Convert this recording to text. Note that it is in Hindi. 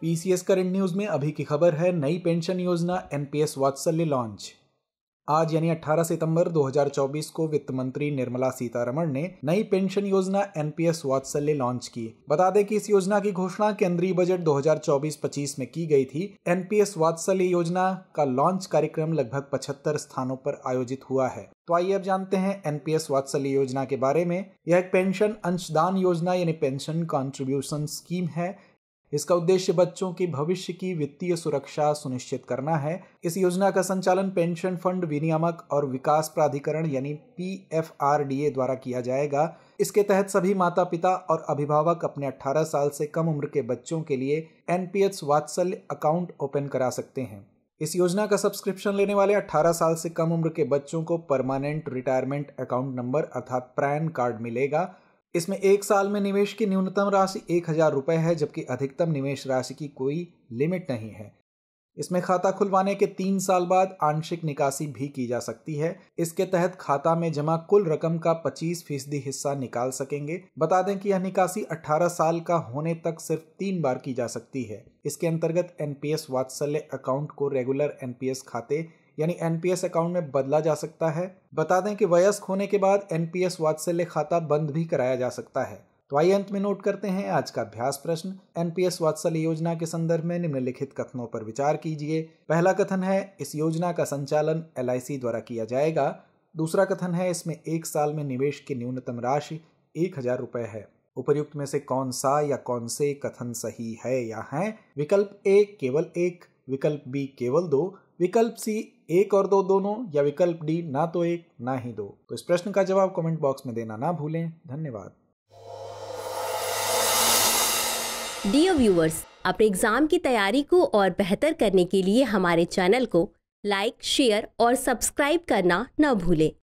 पीसीएस करंट न्यूज में अभी की खबर है नई पेंशन योजना एनपीएस वात्सल्य लॉन्च आज यानी 18 सितंबर 2024 को वित्त मंत्री निर्मला सीतारमण ने नई पेंशन योजना एनपीएस वात्सल्य लॉन्च की बता दें कि इस योजना की घोषणा केंद्रीय बजट 2024-25 में की गई थी एनपीएस वात्सल्य योजना का लॉन्च कार्यक्रम लगभग 75 स्थानों पर आयोजित हुआ है तो आइए अब जानते हैं एनपीएस वात्सल्य योजना के बारे में यह एक पेंशन अंशदान योजना यानी पेंशन कॉन्ट्रीब्यूशन स्कीम है इसका उद्देश्य बच्चों की भविष्य की वित्तीय सुरक्षा सुनिश्चित करना है इस योजना का संचालन पेंशन फंड विनियामक और विकास प्राधिकरण यानी पी द्वारा किया जाएगा इसके तहत सभी माता पिता और अभिभावक अपने 18 साल से कम उम्र के बच्चों के लिए N P Vatsalya account open करा सकते हैं इस योजना का सब्सक्रिप्शन लेने वाले 18 साल से कम उम्र के बच्चों को परमानेंट रिटायरमेंट अकाउंट नंबर अर्थात पैन कार्ड मिलेगा इसमें एक साल में निवेश की न्यूनतम राशि एक हजार रुपये है जबकि अधिकतम निवेश राशि की कोई लिमिट नहीं है इसमें खाता खुलवाने के तीन साल बाद आंशिक निकासी भी की जा सकती है इसके तहत खाता में जमा कुल रकम का 25 फीसदी हिस्सा निकाल सकेंगे बता दें कि यह निकासी 18 साल का होने तक सिर्फ तीन बार की जा सकती है इसके अंतर्गत एनपीएस वात्सल्य अकाउंट को रेगुलर एनपीएस खाते यानी एनपीएस अकाउंट में बदला जा सकता है बता दें कि वयस्क होने के बाद एनपीएस वात्सल्य खाता बंद भी कराया जा सकता है तो आइए अंत में नोट करते हैं आज का अभ्यास प्रश्न एनपीएस वात्सल्य योजना के संदर्भ में निम्नलिखित कथनों पर विचार कीजिए पहला कथन है इस योजना का संचालन एल द्वारा किया जाएगा दूसरा कथन है इसमें एक साल में निवेश की न्यूनतम राशि एक हजार रुपए है उपर्युक्त में से कौन सा या कौन से कथन सही है या है विकल्प ए केवल एक विकल्प बी केवल दो विकल्प सी एक और दो दोनों या विकल्प डी ना तो एक ना ही दो तो इस प्रश्न का जवाब कमेंट बॉक्स में देना ना भूलें धन्यवाद डियर व्यूअर्स अपने एग्जाम की तैयारी को और बेहतर करने के लिए हमारे चैनल को लाइक शेयर और सब्सक्राइब करना न भूलें